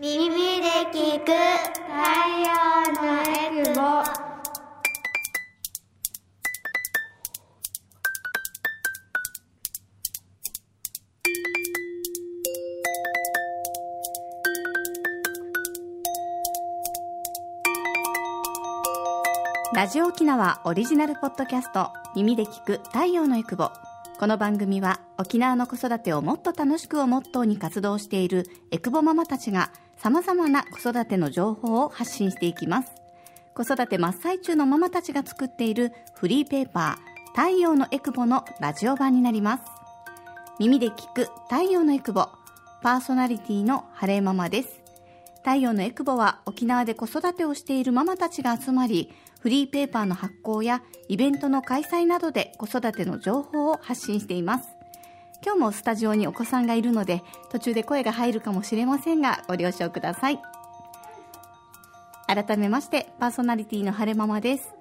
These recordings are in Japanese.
耳で聞く太陽のエクボラジオ沖縄オリジナルポッドキャスト耳で聞く太陽のエクボこの番組は沖縄の子育てをもっと楽しくをモットーに活動しているエクボママたちが「様々な子育ての情報を発信していきます。子育て真っ最中のママたちが作っているフリーペーパー、太陽のエクボのラジオ版になります。耳で聞く太陽のエクボ、パーソナリティの晴れママです。太陽のエクボは沖縄で子育てをしているママたちが集まり、フリーペーパーの発行やイベントの開催などで子育ての情報を発信しています。今日もスタジオにお子さんがいるので途中で声が入るかもしれませんがご了承ください改めましてパーソナリティの晴れママです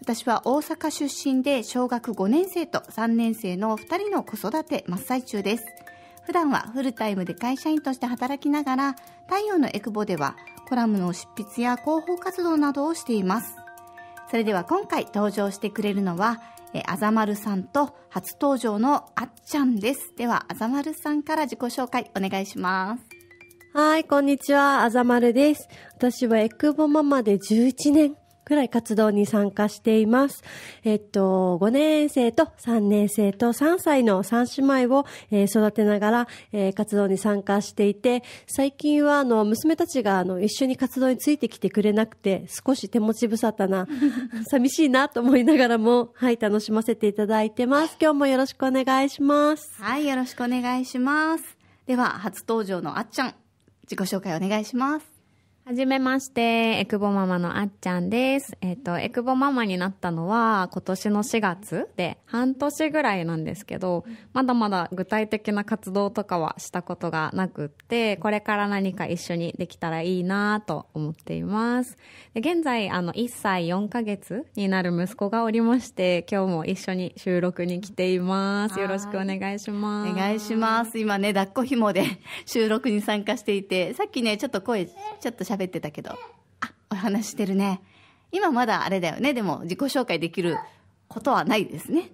私は大阪出身で小学5年生と3年生の2人の子育て真っ最中です普段はフルタイムで会社員として働きながら太陽のエクボではコラムの執筆や広報活動などをしていますそれでは今回登場してくれるのはえー、あざまるさんと初登場のあっちゃんです。では、あざまるさんから自己紹介お願いします。はい、こんにちは。あざまるです。私はエクボママで11年くらい活動に参加しています。えっと、5年生と3年生と3歳の3姉妹を、え育てながら、え活動に参加していて、最近はあの、娘たちがあの、一緒に活動についてきてくれなくて、少し手持ち無沙汰な、寂しいなと思いながらも、はい、楽しませていただいてます。今日もよろしくお願いします。はい、よろしくお願いします。では、初登場のあっちゃん、自己紹介お願いします。はじめまして、えくぼママのあっちゃんです。えっ、ー、と、えくぼママになったのは今年の4月で半年ぐらいなんですけど、まだまだ具体的な活動とかはしたことがなくって、これから何か一緒にできたらいいなと思っています。で現在、あの、1歳4ヶ月になる息子がおりまして、今日も一緒に収録に来ています。よろしくお願いします。お願いします。今ね、抱っこ紐で 収録に参加していて、さっきね、ちょっと声、ちょっとし喋ってたけど。あ、お話してるね。今まだあれだよね。でも自己紹介できることはないですね。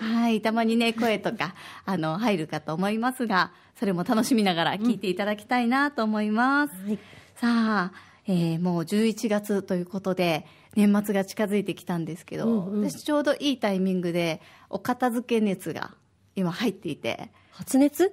はい。たまにね、声とか、あの、入るかと思いますが、それも楽しみながら聞いていただきたいなと思います。うんはい、さあ、えー、もう11月ということで、年末が近づいてきたんですけど、うんうん、私ちょうどいいタイミングで、お片付け熱が今入っていて。発熱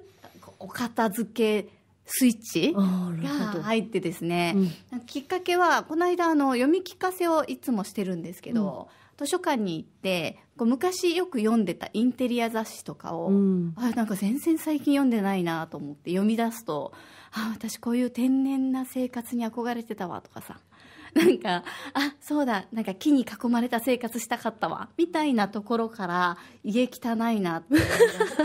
お片付けスイッチが入ってですね、うん、きっかけはこの間あの読み聞かせをいつもしてるんですけど、うん、図書館に行ってこう昔よく読んでたインテリア雑誌とかを、うん、あなんか全然最近読んでないなと思って読み出すとあ私こういう天然な生活に憧れてたわとかさ なんか、あ、そうだ、なんか木に囲まれた生活したかったわ、みたいなところから、家汚いなって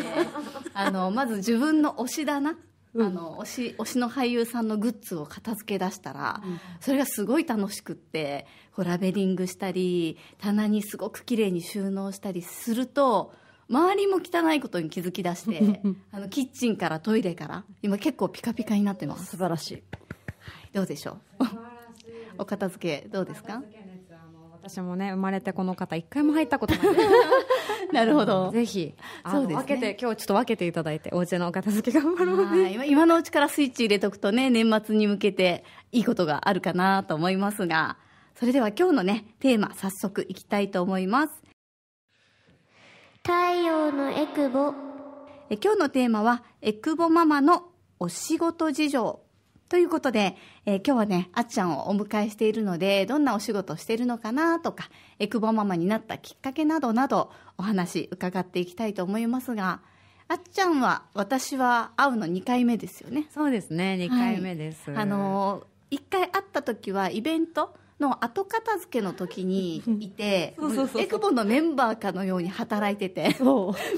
あの、まず自分の推しだなあの推し推しの俳優さんのグッズを片付け出したら、それがすごい楽しくってこうラベリングしたり棚にすごく綺麗に収納したりすると周りも汚いことに気づき出して あのキッチンからトイレから今結構ピカピカになってます素晴らしい、はい、どうでしょうお片付けどうですか私もね生まれてこの方一回も入ったことない なるほど。ぜひ、そうです、ね、分けて、今日ちょっと分けていただいて、お家のお片付け頑張ろうね。今今のうちからスイッチ入れとくとね、年末に向けていいことがあるかなと思いますが、それでは今日のね、テーマ、早速いきたいと思います。太陽のエクボ。え今日のテーマは、エクボママのお仕事事情ということで、えー、今日はね、あっちゃんをお迎えしているので、どんなお仕事をしているのかなとか、えくぼママになったきっかけなどなど、お話伺っていきたいと思いますが、あっちゃんは、私は会うの2回目ですよね。そうですね、2回目です。はい、あのー、1回会った時はイベント、の後片付けの時に いてエクボのメンバーかのように働いてて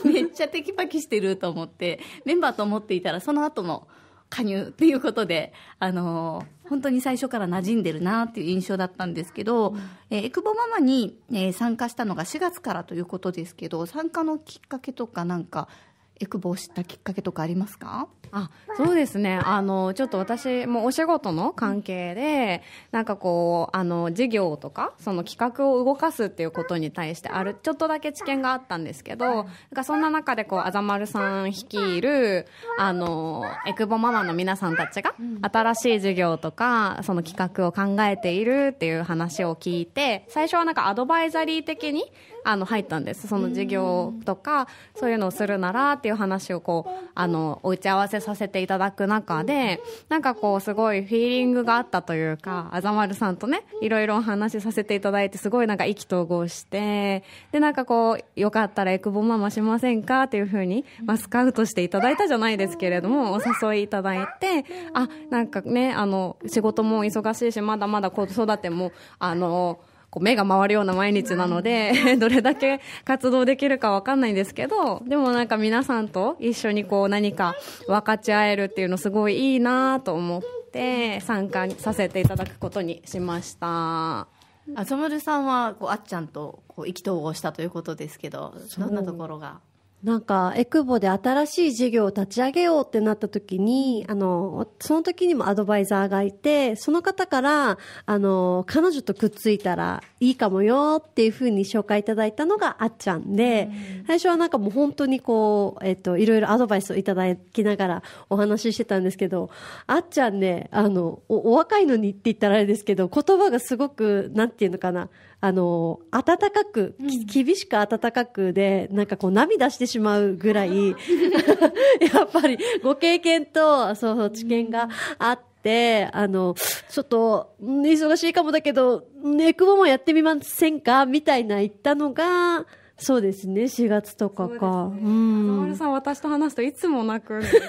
めっちゃテキパキしてると思ってメンバーと思っていたらその後の加入っていうことで、あのー、本当に最初から馴染んでるなっていう印象だったんですけど、うん、えー、エクボママに、えー、参加したのが4月からということですけど、参加のきっかけとかなんか、えくぼを知ったきっかけとかありますかあそうですねあのちょっと私もお仕事の関係で、なんかこうあの事業とかその企画を動かすっていうことに対してあるちょっとだけ知見があったんですけどなんかそんな中でこうあざまるさん率いるあのえくぼママの皆さんたちが新しい事業とかその企画を考えているっていう話を聞いて最初はなんかアドバイザリー的にあの入ったんですその授業とかそういうのをするならっていう話をこうあのお打ち合わせさせていただく中でなんかこうすごいフィーリングがあったというかあざまるさんとねいろいろお話しさせていただいてすごいなんか意気投合してでなんかこうよかったらエクボママしませんかっていうふうに、まあ、スカウトしていただいたじゃないですけれどもお誘いいただいてあなんかねあの仕事も忙しいしまだまだ子育てもあのこう目が回るような毎日なので、どれだけ活動できるかわかんないんですけど、でもなんか皆さんと一緒にこう何か分かち合えるっていうのすごいいいなと思って参加させていただくことにしました。あつむるさんはこうあっちゃんとこう意気投合したということですけど、どんなところがなんか、エクボで新しい事業を立ち上げようってなった時に、あの、その時にもアドバイザーがいて、その方から、あの、彼女とくっついたらいいかもよっていうふうに紹介いただいたのがあっちゃんで、うん、最初はなんかもう本当にこう、えっと、いろいろアドバイスをいただきながらお話ししてたんですけど、あっちゃんね、あの、おお若いのにって言ったらあれですけど、言葉がすごく、なんていうのかな、あの、温かく、厳しく温かくで、なんかこう涙してしまうぐらい、やっぱりご経験と、そうそう、知見があって、あの、ちょっと、忙しいかもだけど、ネクボもやってみませんかみたいな言ったのが、そうですね、4月とかか。うね、うん。丸さん、私と話すといつも泣くんですよ。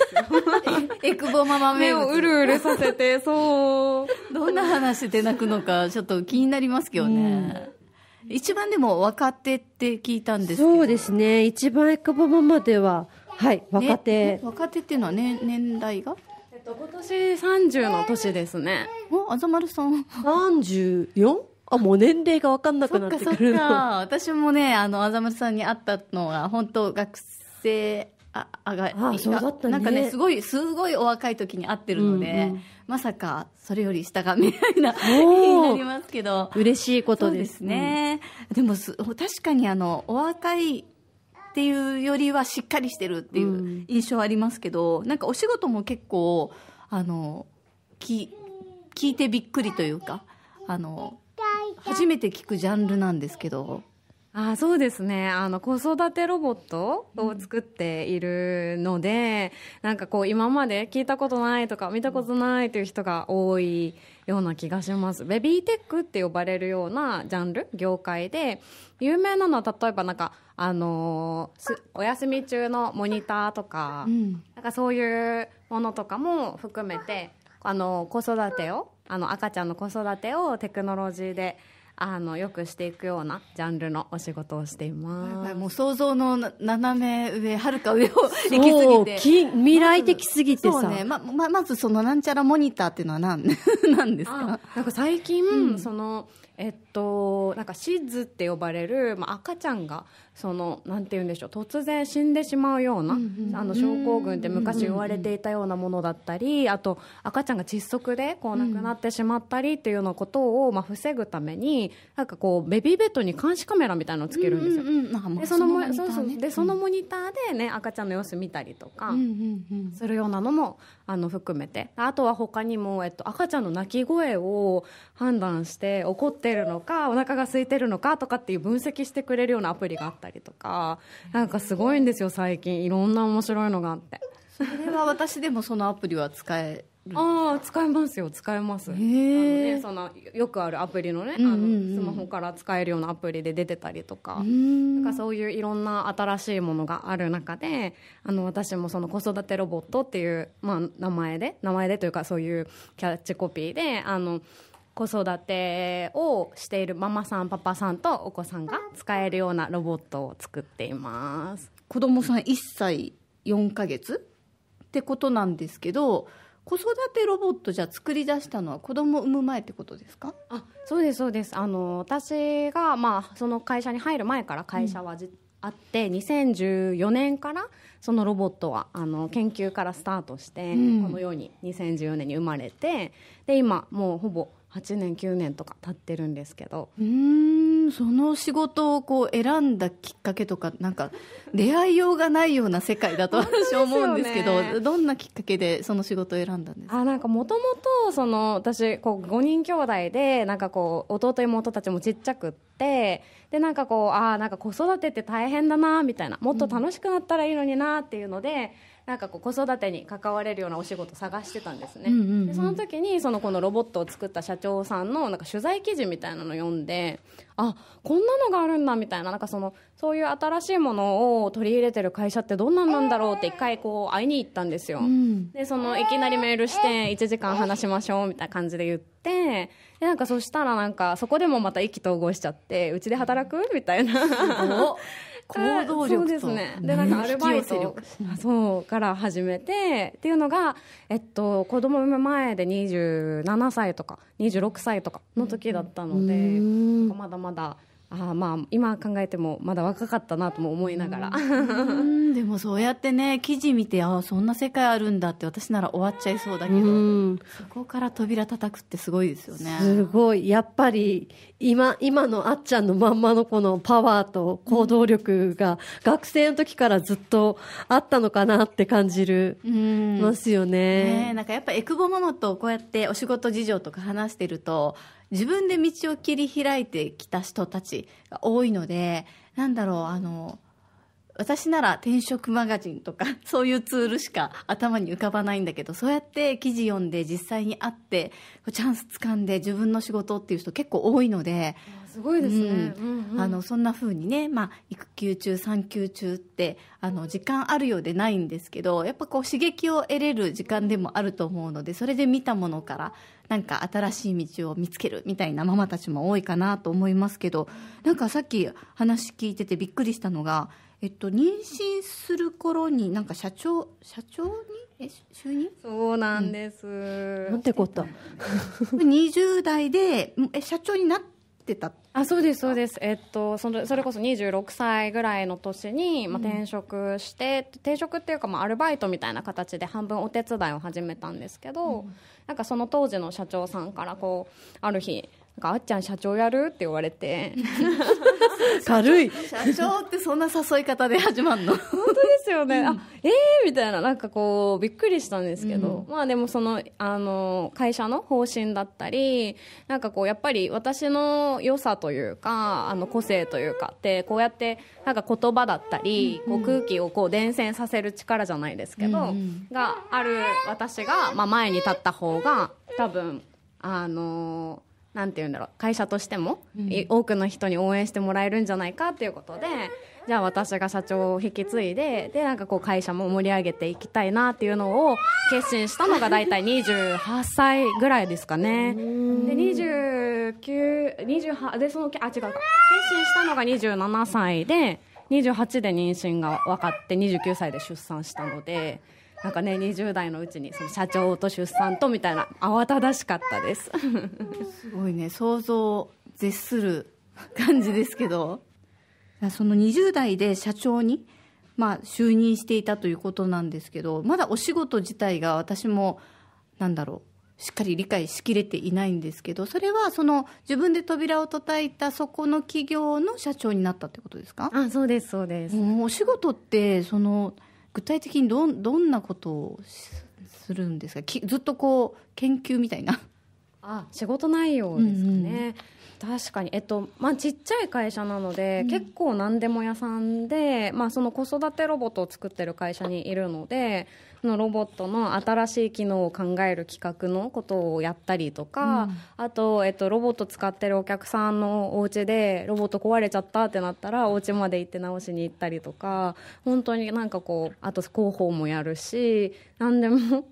えくぼママ目をうるうるさせて、そう。どんな話で泣くのか、ちょっと気になりますけどね。うん、一番でも若手って聞いたんですけどそうですね、一番えくぼママでは、はい、若手。ね若手っていうのは、ね、年代がえっと、今年30の年ですね。お、あざまるさん。34? あもう年齢が分かんなくなってくるの私もねあの浅村さんに会ったのは、本当学生ああがあね、なんかねすごいすごいお若い時に会ってるので、うんうん、まさかそれより下がみたいな になりますけど嬉しいことですね、でも確かにあのお若いっていうよりはしっかりしてるっていう印象ありますけど、うん、なんかお仕事も結構あのき聞いてびっくりというかあの初めて聞くジャンルなんですけど。あそうですねあの子育てロボットを作っているので、うん、なんかこう今まで聞いたことないとか見たことないという人が多いような気がしますベビーテックって呼ばれるようなジャンル業界で有名なのは例えばなんかあのー、お休み中のモニターとか、うん、なんかそういうものとかも含めてあのー、子育てをあの赤ちゃんの子育てをテクノロジーであのよくしていくようなジャンルのお仕事をしていますもう想像の斜め上はるか上を行き過ぎて未来的すぎてさ、まね、まままずそのなんちゃらモニターっていうのは何 なんですかなんか最近、うん、そのえっと、なんかシッズって呼ばれる、まあ、赤ちゃんがそのなんて言うんでしょう突然死んでしまうような、うんうん、あの症候群って昔言われていたようなものだったり、うんうん、あと赤ちゃんが窒息でこう亡くなってしまったりっていうようなことを、まあ、防ぐためになんかこうベビーベッドに監視カメラみたいなのをつけるんですよ。でそのモニターでね赤ちゃんの様子見たりとかするようなのもあの含めてあとは他にも、えっと、赤ちゃんの泣き声を判断して怒ってるのかお腹が空いてるのかとかっていう分析してくれるようなアプリがあったりとかなんかすごいんですよ最近いろんな面白いのがあって。それは私でもそのアプリは使えああ使えますよ使えますあの、ね、そのよくあるアプリのね、うんうんうん、あのスマホから使えるようなアプリで出てたりとかなんかそういういろんな新しいものがある中であの私もその子育てロボットっていう、まあ、名前で名前でというかそういうキャッチコピーであの子育てをしているママさんパパさんとお子さんが使えるようなロボットを作っています子供さん1歳4ヶ月ってことなんですけど子育てロボットじゃ作り出したのは子供を産む前ってことですかあそうですそうですあの私が、まあ、その会社に入る前から会社はじ、うん、あって2014年からそのロボットはあの研究からスタートして、うん、このように2014年に生まれてで今もうほぼ8年9年とか経ってるんですけどうんその仕事をこう選んだきっかけとかなんか出会いようがないような世界だと 私は思うんですけどね、どんなきっかけでその仕事を選んだんですかあなんかもともとその私こう5人兄弟でなんかこう弟妹たちもちっちゃくってでなんかこうああなんか子育てって大変だなみたいなもっと楽しくなったらいいのになっていうので、うんなんかこう子育てに関われるようなお仕事探してたんですね、うんうんうん、でその時にそのこのロボットを作った社長さんのなんか取材記事みたいなのを読んであこんなのがあるんだみたいななんかそのそういう新しいものを取り入れてる会社ってどんなんなんだろうって一回こう会いに行ったんですよ、うん、でそのいきなりメールして1時間話しましょうみたいな感じで言ってでなんかそしたらなんかそこでもまた意気投合しちゃってうちで働くみたいな行動力とそうですねでなんかアルバイトそうから始めてっていうのが、えっと、子供産む前で27歳とか26歳とかの時だったので、まだまだあまあ今考えてもまだ若かったなとも思いながらでもそうやってね記事見てあそんな世界あるんだって私なら終わっちゃいそうだけどそこから扉叩くってすごいですよねすごいやっぱり今今のあっちゃんのまんまのこのパワーと行動力が学生の時からずっとあったのかなって感じるますよねねなんかやっぱえくぼものとこうやってお仕事事情とか話してると自分で道を切り開いてきた人たちが多いのでなんだろうあの私なら転職マガジンとか そういうツールしか頭に浮かばないんだけどそうやって記事読んで実際に会ってチャンス掴んで自分の仕事っていう人結構多いので、すごいですね、うん、あのそんなふうにね、まあ、育休中産休中ってあの時間あるようでないんですけどやっぱこう刺激を得れる時間でもあると思うのでそれで見たものからなんか新しい道を見つけるみたいなママたちも多いかなと思いますけどなんかさっき話聞いててびっくりしたのが、えっと、妊娠する頃になんか社長社長にえ就任そうなんです、うん、なんてこと20 代でえ社長になっってたあそうですそうです、えっと、そのそれこそ26歳ぐらいの年に、まあ、転職して、うん、転職っていうか、まあ、アルバイトみたいな形で半分お手伝いを始めたんですけど、うん、なんかその当時の社長さんからこうある日なんかあっちゃん社長やるって言われて軽い社長ってそんな誘い方で始まるの本当ですよね、うん、あええー、みたいななんかこうびっくりしたんですけど、うん、まあでもそのあの会社の方針だったりなんかこうやっぱり私の良さというかあの個性というかってこうやってなんか言葉だったり、うん、こう空気をこう伝染させる力じゃないですけど、うんうん、がある私が、まあ、前に立った方が多分あのなんて言うんだろう会社としても、うん、多くの人に応援してもらえるんじゃないかっていうことでじゃあ私が社長を引き継いででなんかこう会社も盛り上げていきたいなっていうのを決心したのが大体28歳ぐらいですかねで2928でそのあ違う決心したのが27歳で28で妊娠が分かって29歳で出産したので。なんかね20代のうちにその社長と出産とみたいな慌ただしかったですすごいね想像を絶する感じですけどその20代で社長に、まあ、就任していたということなんですけどまだお仕事自体が私もなんだろうしっかり理解しきれていないんですけどそれはその自分で扉を叩いたそこの企業の社長になったってことですかあそうですそうですお仕事ってその具体的にどどんなことをするんですかきずっとこう研究みたいなあ仕事内容ですかね、うんうん、確かに、えっとまあ、ちっちゃい会社なので、うん、結構何でも屋さんで、まあ、その子育てロボットを作ってる会社にいるのでのロボットの新しい機能を考える企画のことをやったりとか、うん、あと、えっと、ロボット使ってるお客さんのお家でロボット壊れちゃったってなったらお家まで行って直しに行ったりとか本当になんかこうあと広報もやるし何でも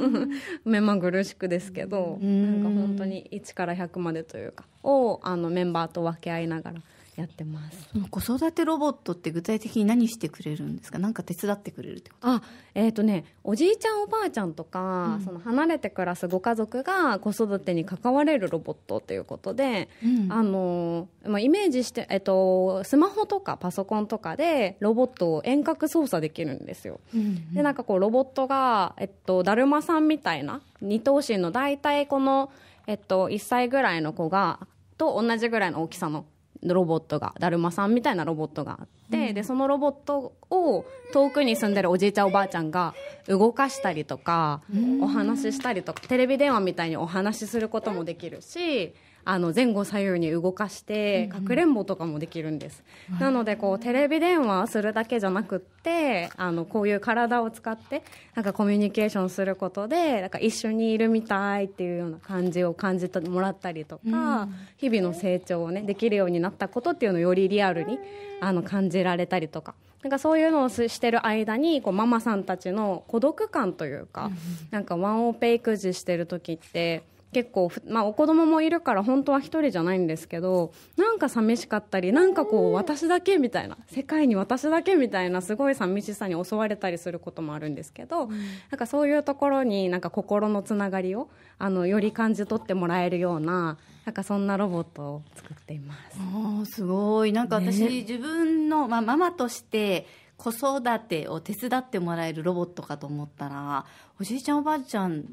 目まぐるしくですけど、うん、なんか本当に1から100までというかをあのメンバーと分け合いながらやってます子育てロボットって具体的に何してくれるんですか何か手伝ってくれるってことあえっ、ー、とねおじいちゃんおばあちゃんとか、うん、その離れて暮らすご家族が子育てに関われるロボットということで、うん、あのまあ、イメージして、えっ、ー、と、スマホとかパソコンとかでロボットを遠隔操作できるんですよ、うんうん、でなんかこうロボットが、えっと、だるまさんみたいな二頭身の大体この、えっと、1歳ぐらいの子がと同じぐらいの大きさのロボットがだるまさんみたいなロボットがあって、うん、でそのロボットを遠くに住んでるおじいちゃんおばあちゃんが動かしたりとか、うん、お話ししたりとかテレビ電話みたいにお話しすることもできるしあの前後左右に動かしてかくれんぼとかもできるんです、うんうん、なのでこうテレビ電話するだけじゃなくってあのこういう体を使ってなんかコミュニケーションすることでなんか一緒にいるみたいっていうような感じを感じてもらったりとか、うん、日々の成長をねできるようになったことっていうのをよりリアルにあの感じられたりとか。なんかそういうのをしてる間にこうママさんたちの孤独感というか、なんかワンオペ育児してる時って結構、まあ、お子供もいるから本当は一人じゃないんですけどなんか寂しかったりなんかこう私だけみたいな世界に私だけみたいなすごい寂しさに襲われたりすることもあるんですけど、なんかそういうところになんか心のつながりをあのより感じ取ってもらえるようななんかそんなロボットを作っています。おすごいなんか私、ね、自分の、まあ、ママとして子育てを手伝ってもらえるロボットかと思ったらおじいちゃんおばあちゃん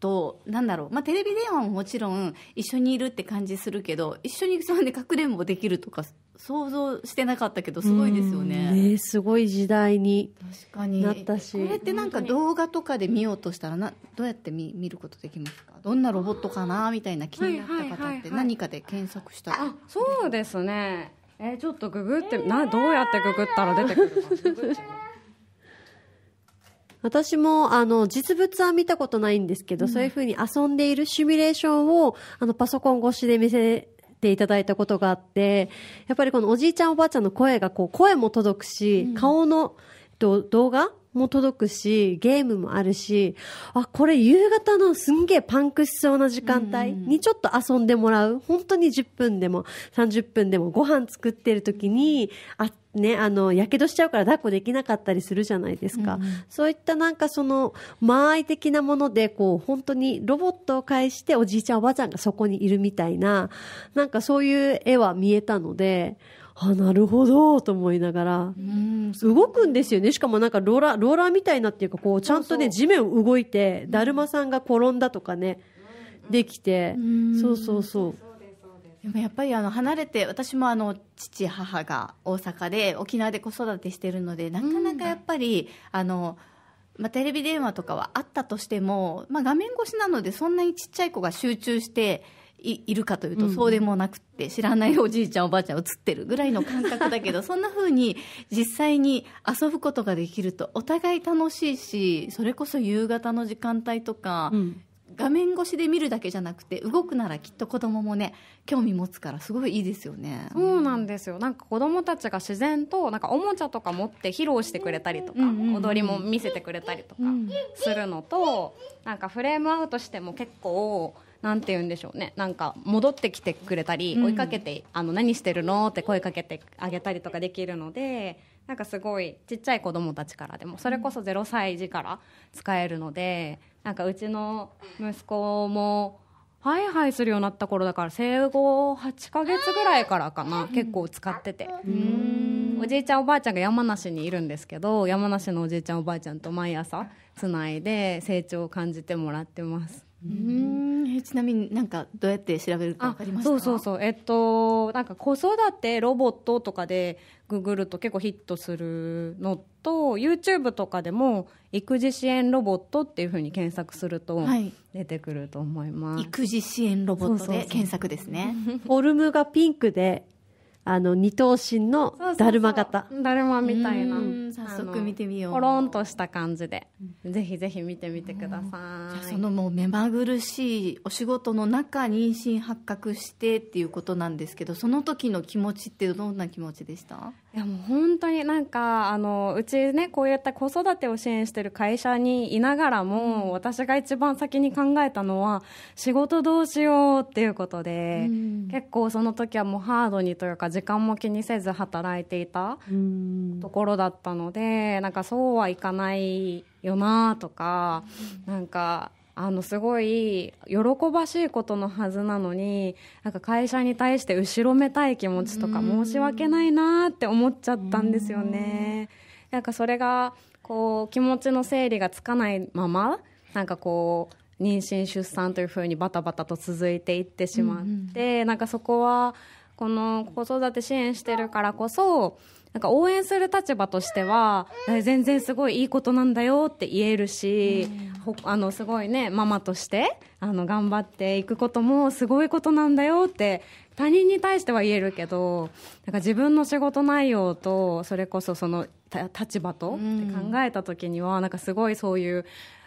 となんだろう、まあ、テレビ電話ももちろん一緒にいるって感じするけど一緒にそれでかくれんぼできるとか想像してなかったけどすごいですよね。ねすごい時代になったしこれってなんか動画とかで見ようとしたらなどうやって見見ることできますかどんなロボットかなみたいな気になった方って何かで検索した、はいはい、あそうですねえー、ちょっとググって、えー、などうやってググったら出てくるか 私も、あの、実物は見たことないんですけど、うん、そういうふうに遊んでいるシミュレーションを、あの、パソコン越しで見せていただいたことがあって、やっぱりこのおじいちゃんおばあちゃんの声が、こう、声も届くし、うん、顔の、と動画も届くし、ゲームもあるし、あ、これ夕方のすんげえパンクしそうな時間帯にちょっと遊んでもらう。本当に10分でも30分でもご飯作ってる時に、あ、ね、あの、やけどしちゃうから抱っこできなかったりするじゃないですか。うん、そういったなんかその、間合い的なもので、こう、本当にロボットを介しておじいちゃんおばあちゃんがそこにいるみたいな、なんかそういう絵は見えたので、あなるほどと思いながら、動くんですよねしかもなんかローラーローラーみたいなっていうかこうちゃんとね地面動いてだるまさんが転んだとかねできて、そうそうそう。でもやっぱりあの離れて私もあの父母が大阪で沖縄で子育てしてるのでなかなかやっぱり、あのまあ、テレビ電話とかはあったとしても、まあ、画面越しなのでそんなにちっちゃい子が集中していいるかというとそうでもなくて、知らないおじいちゃんおばあちゃん映ってるぐらいの感覚だけどそんな風に実際に遊ぶことができるとお互い楽しいしそれこそ夕方の時間帯とか、画面越しで見るだけじゃなくて動くならきっと子供もね興味持つからすごいいいですよねそうなんですよなんか子供たちが自然となんかおもちゃとか持って披露してくれたりとか、踊りも見せてくれたりとかするのと、なんかフレームアウトしても結構なんて言うんでしょうねなんか戻ってきてくれたり、追いかけてあの何してるのって声かけてあげたりとかできるのでなんかすごいちっちゃい子供たちからでもそれこそ0歳児から使えるのでなんかうちの息子も。ハイハイするようになった頃だから生後8か月ぐらいからかな結構使ってておじいちゃんおばあちゃんが山梨にいるんですけど山梨のおじいちゃんおばあちゃんと毎朝つないで成長を感じてもらってますうんちなみになんかどうやって調べるかそうそうそうえっとなんか子育てロボットとかでググると結構ヒットするのと YouTube とかでも育児支援ロボットっていうふうに検索すると出てくると思います、はい、育児支援ロボットで検索ですね フォルムがピンクであの、二頭身のだるま型。だるまみたいな。早速見てみよう。ポロンとした感じで、うん、ぜひぜひ見てみてください。そのもう目まぐるしいお仕事の中妊娠発覚してっていうことなんですけど、その時の気持ちってどんな気持ちでしたいやもう本当になんかあのうちねこういった子育てを支援してる会社にいながらも、私が一番先に考えたのは仕事どうしようっていうことで、うん、結構その時はもうハードにというか時間も気にせず働いていたところだったので、うん、なんかそうはいかないよなとか、うん、なんかあのすごい喜ばしいことのはずなのになんか会社に対して後ろめたい気持ちとか申し訳ないなって思っちゃったんですよね。なんかそれがこう気持ちの整理がつかないままなんかこう妊娠出産というふうにバタバタと続いていってしまって、ん、なんかそこはこの子育て支援してるからこそなんか応援する立場としては、全然すごいいいことなんだよって言えるし、あの、すごいね、ママとして、あの、頑張っていくこともすごいことなんだよって、他人に対しては言えるけど、なんか自分の仕事内容と、それこそその、立場と、って考えた時には、なんかすごいそういう、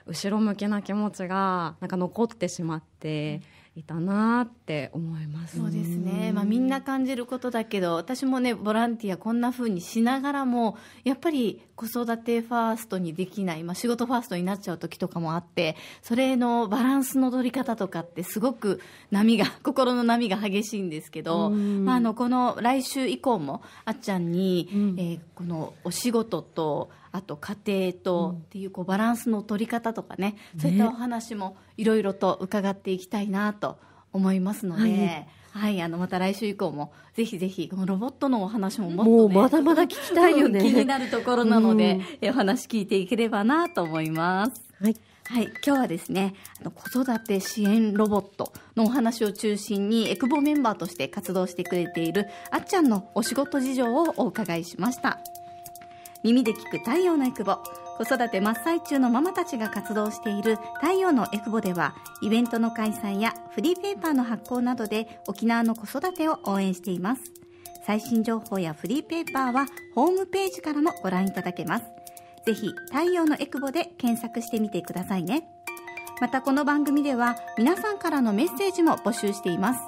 後ろ向きな気持ちが、なんか残ってしまって、うんいたなって思いますそうですね、まあ、みんな感じることだけど私もねボランティアこんなふうにしながらもやっぱり子育てファーストにできない、まあ、仕事ファーストになっちゃう時とかもあってそれのバランスの取り方とかってすごく波が 心の波が激しいんですけど、まあ、あのこの来週以降もあっちゃんに、うん、えー、このお仕事とあと家庭とっていうこうバランスの取り方とかね、うん、そういったお話もいろいろと伺っていきたいなと思いますので。はいはい、あのまた来週以降もぜひぜひこのロボットのお話ももっと、ね、まだまだ聞きたいよね気になるところなので、うん、お話聞いていければなと思います。はい、はい、今日はですねあの子育て支援ロボットのお話を中心にエクボメンバーとして活動してくれているあっちゃんのお仕事事情をお伺いしました。耳で聞く太陽のエクボ子育て真っ最中のママたちが活動している太陽のエクボではイベントの開催やフリーペーパーの発行などで沖縄の子育てを応援しています最新情報やフリーペーパーはホームページからもご覧いただけますぜひ太陽のエクボで検索してみてくださいねまたこの番組では皆さんからのメッセージも募集しています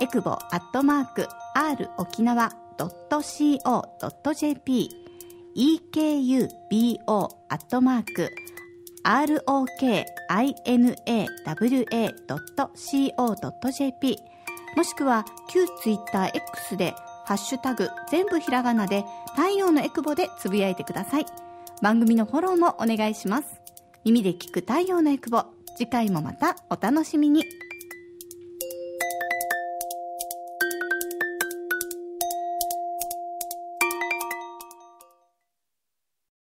エクボアットマーク r 沖縄 .co.jp ekubo.rokinawa.co.jp アットマークもしくは旧ツイッター x でハッシュタグ全部ひらがなで太陽のエクボでつぶやいてください。番組のフォローもお願いします。耳で聞く太陽のエクボ。次回もまたお楽しみに。